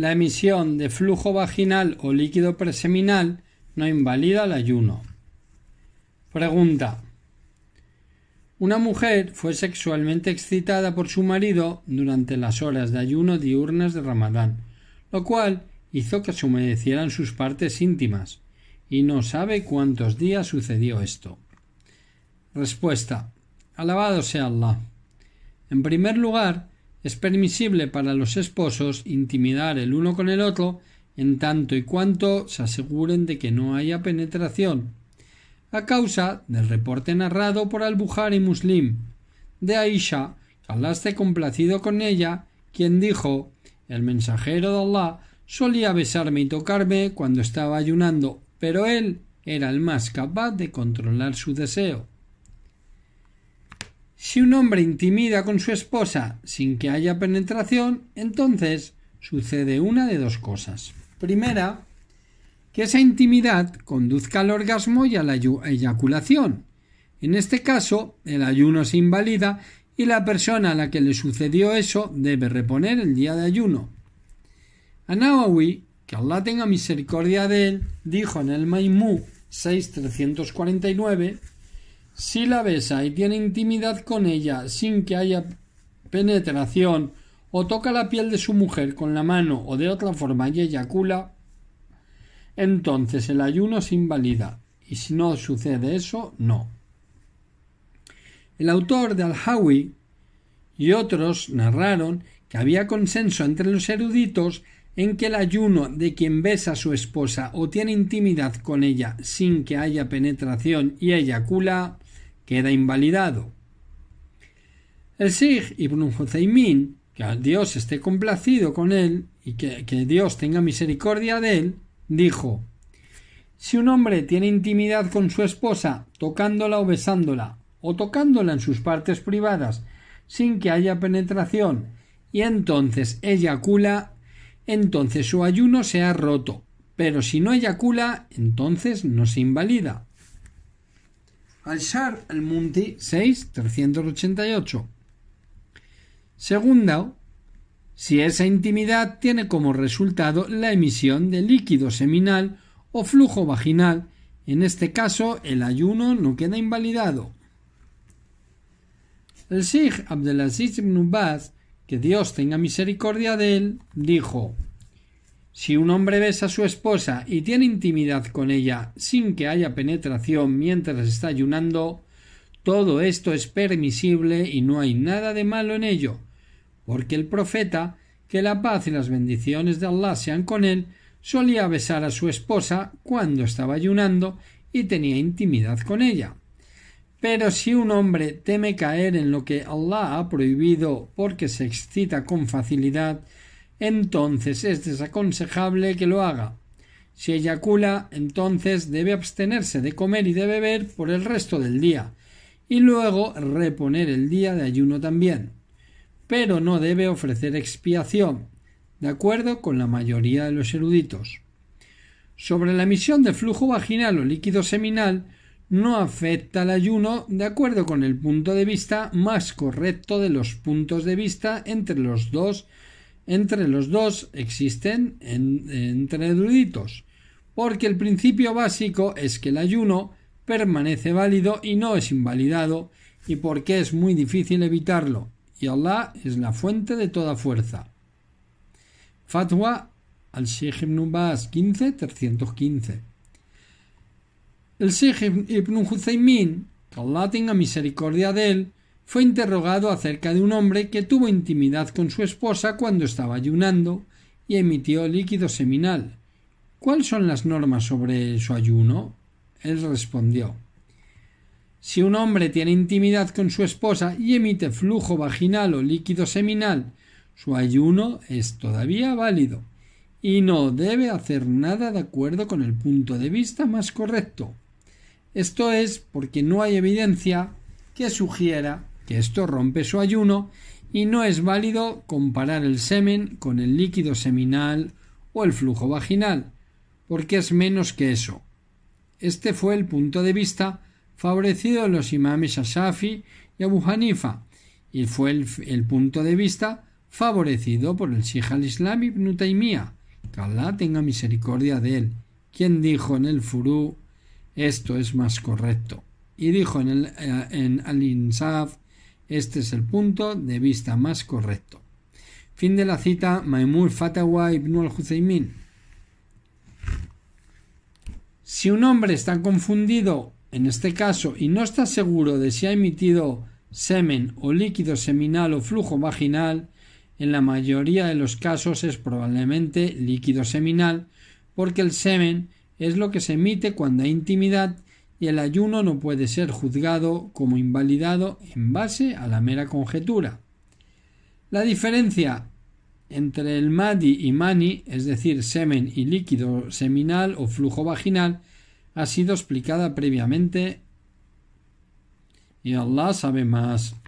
la emisión de flujo vaginal o líquido preseminal no invalida el ayuno. Pregunta. Una mujer fue sexualmente excitada por su marido durante las horas de ayuno diurnas de Ramadán, lo cual hizo que se humedecieran sus partes íntimas, y no sabe cuántos días sucedió esto. Respuesta. Alabado sea Allah. En primer lugar, es permisible para los esposos intimidar el uno con el otro en tanto y cuanto se aseguren de que no haya penetración, a causa del reporte narrado por Al-Bukhari Muslim de Aisha, alaste complacido con ella, quien dijo: El mensajero de Allah solía besarme y tocarme cuando estaba ayunando, pero él era el más capaz de controlar su deseo. Si un hombre intimida con su esposa sin que haya penetración, entonces sucede una de dos cosas. Primera, que esa intimidad conduzca al orgasmo y a la eyaculación. En este caso, el ayuno se invalida y la persona a la que le sucedió eso debe reponer el día de ayuno. Anawawi, que Allah tenga misericordia de él, dijo en el Maimú 6349 si la besa y tiene intimidad con ella sin que haya penetración, o toca la piel de su mujer con la mano o de otra forma y eyacula, entonces el ayuno se invalida, y si no sucede eso, no. El autor de Al-Hawi y otros narraron que había consenso entre los eruditos en que el ayuno de quien besa a su esposa o tiene intimidad con ella sin que haya penetración y eyacula queda invalidado. El Sig Ibn Huzaymín, que Dios esté complacido con él y que, Dios tenga misericordia de él, dijo Si un hombre tiene intimidad con su esposa, tocándola o besándola, o tocándola en sus partes privadas, sin que haya penetración, y entonces eyacula, entonces su ayuno se ha roto, pero si no eyacula, entonces no se invalida. Al-Shar al-Munti 6, 388. Segundo, si esa intimidad tiene como resultado la emisión de líquido seminal o flujo vaginal, en este caso el ayuno no queda invalidado. El Sheikh Abdelaziz ibn Baz, que Dios tenga misericordia de él, dijo: si un hombre besa a su esposa y tiene intimidad con ella sin que haya penetración mientras está ayunando, todo esto es permisible y no hay nada de malo en ello, porque el profeta, que la paz y las bendiciones de Allah sean con él, solía besar a su esposa cuando estaba ayunando y tenía intimidad con ella. Pero si un hombre teme caer en lo que Allah ha prohibido porque se excita con facilidad, entonces es desaconsejable que lo haga. Si eyacula, entonces debe abstenerse de comer y de beber por el resto del día, y luego reponer el día de ayuno también. Pero no debe ofrecer expiación, de acuerdo con la mayoría de los eruditos. Sobre la emisión de flujo vaginal o líquido seminal, no afecta al ayuno de acuerdo con el punto de vista más correcto de los puntos de vista entre los dos entre los dos existen en, entre eruditos, porque el principio básico es que el ayuno permanece válido y no es invalidado, y porque es muy difícil evitarlo, y Allah es la fuente de toda fuerza. Fatwa al-Sheikh ibn bas 15, 315. El Sheikh ibn Huzaymin, que Allah tenga misericordia de él, fue interrogado acerca de un hombre que tuvo intimidad con su esposa cuando estaba ayunando y emitió líquido seminal. ¿Cuáles son las normas sobre su ayuno? Él respondió Si un hombre tiene intimidad con su esposa y emite flujo vaginal o líquido seminal, su ayuno es todavía válido y no debe hacer nada de acuerdo con el punto de vista más correcto. Esto es porque no hay evidencia que sugiera esto rompe su ayuno y no es válido comparar el semen con el líquido seminal o el flujo vaginal, porque es menos que eso. Este fue el punto de vista favorecido de los imames Ashafi y Abu Hanifa, y fue el, punto de vista favorecido por el Shih al-Islam ibn Taymiyyah, que Allah tenga misericordia de él, quien dijo en el Furú esto es más correcto, y dijo en, el, eh, en Al-Insaf este es el punto de vista más correcto. Fin de la cita Maimur Fatawa Ibn al-Husaymin. Si un hombre está confundido, en este caso, y no está seguro de si ha emitido semen o líquido seminal o flujo vaginal, en la mayoría de los casos es probablemente líquido seminal, porque el semen es lo que se emite cuando hay intimidad y el ayuno no puede ser juzgado como invalidado en base a la mera conjetura. La diferencia entre el madi y mani, es decir, semen y líquido seminal o flujo vaginal, ha sido explicada previamente y Allah sabe más.